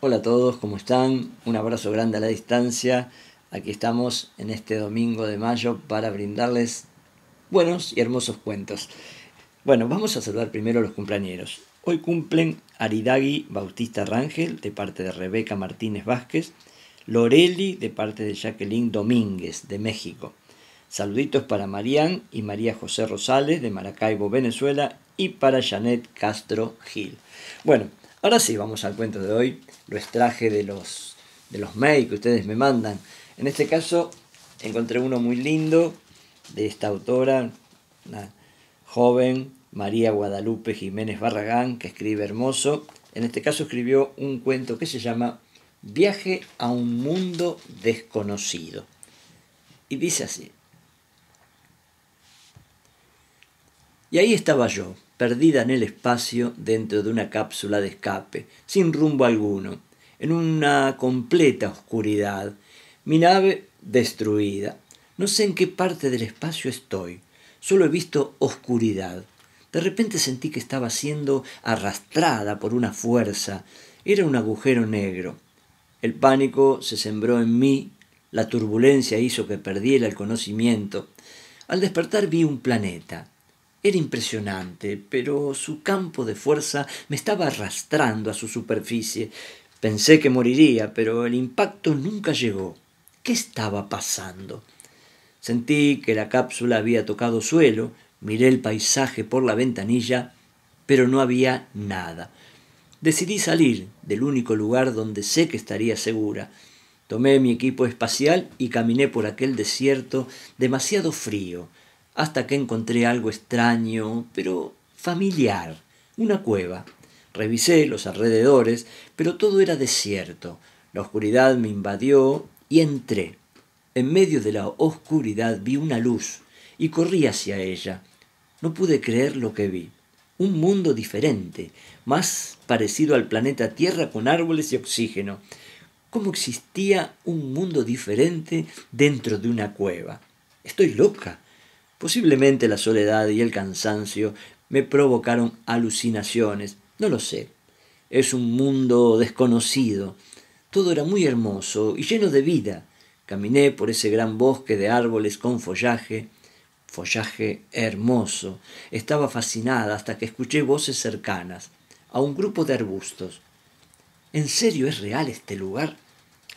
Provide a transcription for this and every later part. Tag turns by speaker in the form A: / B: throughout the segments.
A: Hola a todos, ¿cómo están? Un abrazo grande a la distancia. Aquí estamos en este domingo de mayo para brindarles buenos y hermosos cuentos. Bueno, vamos a saludar primero a los cumpleaños. Hoy cumplen Aridagui Bautista Rangel de parte de Rebeca Martínez Vázquez, Loreli, de parte de Jacqueline Domínguez de México. Saluditos para Marían y María José Rosales de Maracaibo, Venezuela y para Janet Castro Gil. Bueno, Ahora sí, vamos al cuento de hoy. Lo extraje de los, de los mails que ustedes me mandan. En este caso, encontré uno muy lindo de esta autora, una joven, María Guadalupe Jiménez Barragán, que escribe hermoso. En este caso escribió un cuento que se llama Viaje a un mundo desconocido. Y dice así, Y ahí estaba yo, perdida en el espacio dentro de una cápsula de escape, sin rumbo alguno, en una completa oscuridad, mi nave destruida. No sé en qué parte del espacio estoy, solo he visto oscuridad. De repente sentí que estaba siendo arrastrada por una fuerza, era un agujero negro. El pánico se sembró en mí, la turbulencia hizo que perdiera el conocimiento. Al despertar vi un planeta, era impresionante, pero su campo de fuerza me estaba arrastrando a su superficie. Pensé que moriría, pero el impacto nunca llegó. ¿Qué estaba pasando? Sentí que la cápsula había tocado suelo, miré el paisaje por la ventanilla, pero no había nada. Decidí salir del único lugar donde sé que estaría segura. Tomé mi equipo espacial y caminé por aquel desierto demasiado frío hasta que encontré algo extraño, pero familiar, una cueva. Revisé los alrededores, pero todo era desierto. La oscuridad me invadió y entré. En medio de la oscuridad vi una luz y corrí hacia ella. No pude creer lo que vi. Un mundo diferente, más parecido al planeta Tierra con árboles y oxígeno. ¿Cómo existía un mundo diferente dentro de una cueva? Estoy loca. Posiblemente la soledad y el cansancio me provocaron alucinaciones, no lo sé. Es un mundo desconocido. Todo era muy hermoso y lleno de vida. Caminé por ese gran bosque de árboles con follaje, follaje hermoso. Estaba fascinada hasta que escuché voces cercanas, a un grupo de arbustos. ¿En serio es real este lugar?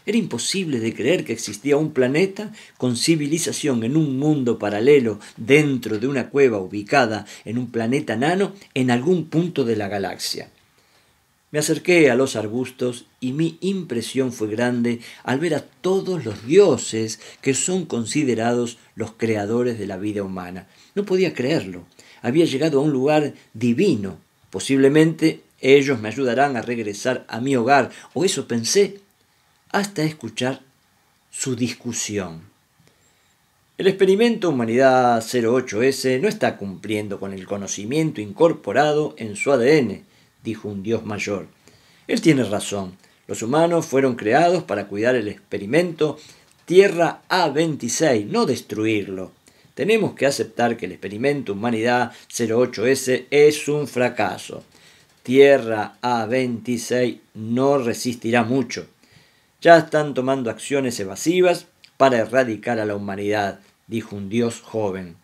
A: Era imposible de creer que existía un planeta con civilización en un mundo paralelo dentro de una cueva ubicada en un planeta nano en algún punto de la galaxia. Me acerqué a los arbustos y mi impresión fue grande al ver a todos los dioses que son considerados los creadores de la vida humana. No podía creerlo. Había llegado a un lugar divino. Posiblemente ellos me ayudarán a regresar a mi hogar, o eso pensé hasta escuchar su discusión. El experimento Humanidad 08S no está cumpliendo con el conocimiento incorporado en su ADN, dijo un dios mayor. Él tiene razón. Los humanos fueron creados para cuidar el experimento Tierra A26, no destruirlo. Tenemos que aceptar que el experimento Humanidad 08S es un fracaso. Tierra A26 no resistirá mucho ya están tomando acciones evasivas para erradicar a la humanidad, dijo un dios joven.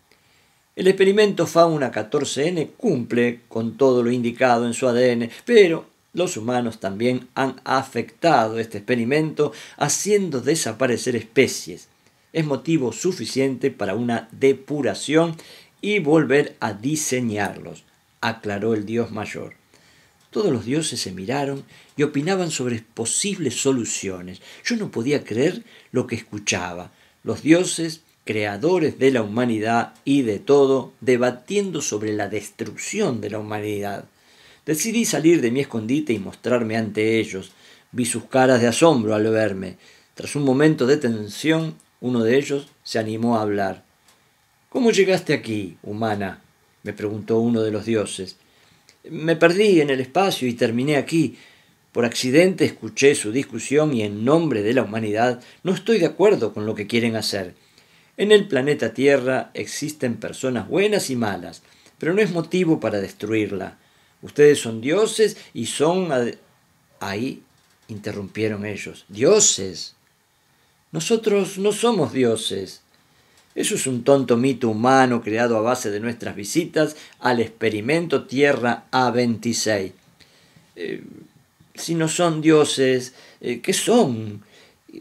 A: El experimento Fauna 14N cumple con todo lo indicado en su ADN, pero los humanos también han afectado este experimento haciendo desaparecer especies. Es motivo suficiente para una depuración y volver a diseñarlos, aclaró el dios mayor. Todos los dioses se miraron y opinaban sobre posibles soluciones. Yo no podía creer lo que escuchaba. Los dioses, creadores de la humanidad y de todo, debatiendo sobre la destrucción de la humanidad. Decidí salir de mi escondite y mostrarme ante ellos. Vi sus caras de asombro al verme. Tras un momento de tensión, uno de ellos se animó a hablar. ¿Cómo llegaste aquí, humana? me preguntó uno de los dioses. Me perdí en el espacio y terminé aquí. Por accidente escuché su discusión y en nombre de la humanidad no estoy de acuerdo con lo que quieren hacer. En el planeta Tierra existen personas buenas y malas, pero no es motivo para destruirla. Ustedes son dioses y son... Ahí interrumpieron ellos. Dioses. Nosotros no somos dioses. Eso es un tonto mito humano creado a base de nuestras visitas al experimento Tierra A26. Eh, si no son dioses, eh, ¿qué son?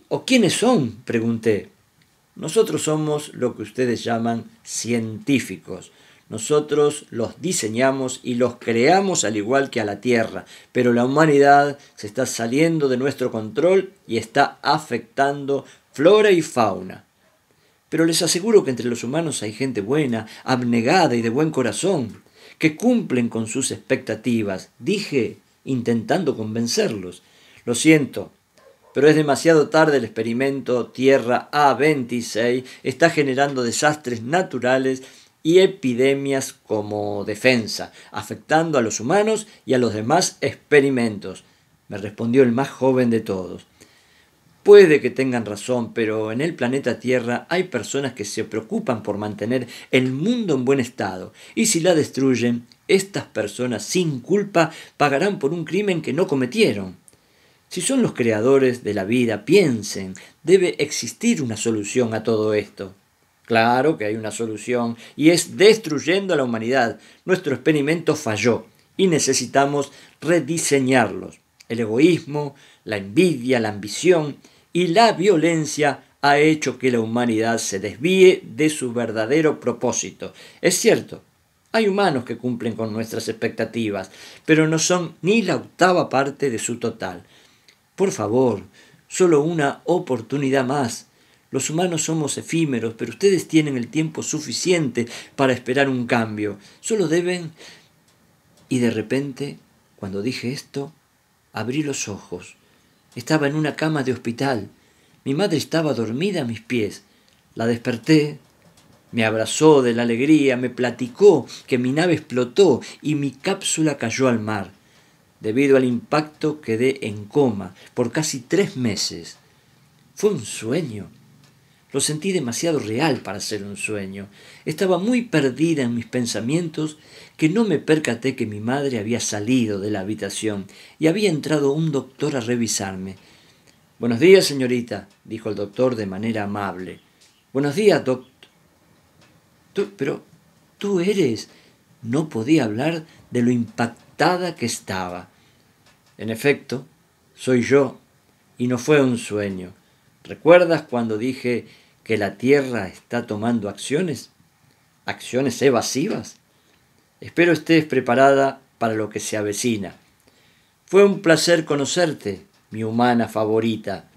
A: ¿O quiénes son? pregunté. Nosotros somos lo que ustedes llaman científicos. Nosotros los diseñamos y los creamos al igual que a la Tierra, pero la humanidad se está saliendo de nuestro control y está afectando flora y fauna. Pero les aseguro que entre los humanos hay gente buena, abnegada y de buen corazón, que cumplen con sus expectativas, dije, intentando convencerlos. Lo siento, pero es demasiado tarde el experimento Tierra A26, está generando desastres naturales y epidemias como defensa, afectando a los humanos y a los demás experimentos, me respondió el más joven de todos. Puede que tengan razón, pero en el planeta Tierra hay personas que se preocupan por mantener el mundo en buen estado, y si la destruyen, estas personas sin culpa pagarán por un crimen que no cometieron. Si son los creadores de la vida, piensen, debe existir una solución a todo esto. Claro que hay una solución, y es destruyendo a la humanidad. Nuestro experimento falló, y necesitamos rediseñarlos. El egoísmo, la envidia, la ambición, y la violencia ha hecho que la humanidad se desvíe de su verdadero propósito. Es cierto, hay humanos que cumplen con nuestras expectativas, pero no son ni la octava parte de su total. Por favor, solo una oportunidad más. Los humanos somos efímeros, pero ustedes tienen el tiempo suficiente para esperar un cambio. Solo deben... Y de repente, cuando dije esto, abrí los ojos estaba en una cama de hospital. Mi madre estaba dormida a mis pies. La desperté, me abrazó de la alegría, me platicó que mi nave explotó y mi cápsula cayó al mar. Debido al impacto quedé en coma por casi tres meses. Fue un sueño. Lo sentí demasiado real para ser un sueño. Estaba muy perdida en mis pensamientos que no me percaté que mi madre había salido de la habitación y había entrado un doctor a revisarme. Buenos días, señorita, dijo el doctor de manera amable. Buenos días, doctor. Pero tú eres. No podía hablar de lo impactada que estaba. En efecto, soy yo, y no fue un sueño. ¿Recuerdas cuando dije que la Tierra está tomando acciones? Acciones evasivas. Espero estés preparada para lo que se avecina. Fue un placer conocerte, mi humana favorita.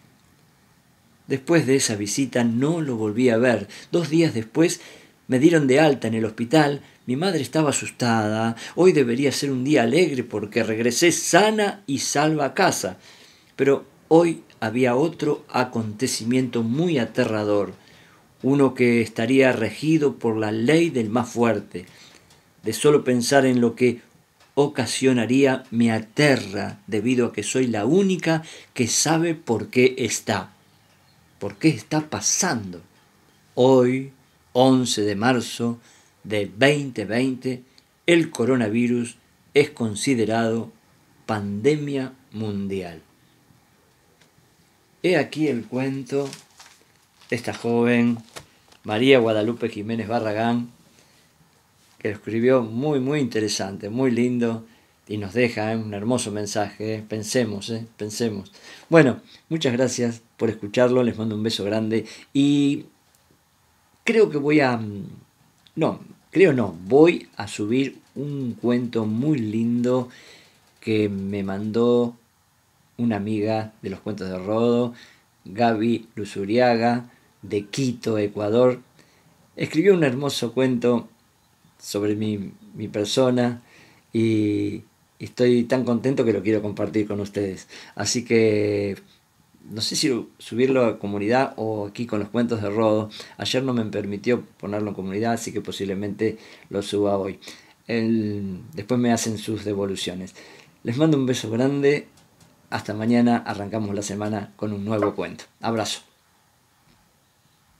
A: Después de esa visita no lo volví a ver. Dos días después me dieron de alta en el hospital. Mi madre estaba asustada. Hoy debería ser un día alegre porque regresé sana y salva a casa. Pero hoy había otro acontecimiento muy aterrador, uno que estaría regido por la ley del más fuerte. De solo pensar en lo que ocasionaría me aterra debido a que soy la única que sabe por qué está, por qué está pasando. Hoy, 11 de marzo de 2020, el coronavirus es considerado pandemia mundial. He aquí el cuento. de Esta joven, María Guadalupe Jiménez Barragán, que lo escribió muy, muy interesante, muy lindo y nos deja ¿eh? un hermoso mensaje. Pensemos, ¿eh? pensemos. Bueno, muchas gracias por escucharlo. Les mando un beso grande y creo que voy a. Mm, no, creo no. Voy a subir un cuento muy lindo que me mandó una amiga de los cuentos de Rodo, Gaby Luzuriaga, de Quito, Ecuador, escribió un hermoso cuento sobre mi, persona y estoy tan contento que lo quiero compartir con ustedes. Así que no sé si subirlo a comunidad o aquí con los cuentos de Rodo. Ayer no me permitió ponerlo en comunidad, así que posiblemente lo suba hoy. después me hacen sus devoluciones. Les mando un beso grande hasta mañana, arrancamos la semana con un nuevo cuento. Abrazo.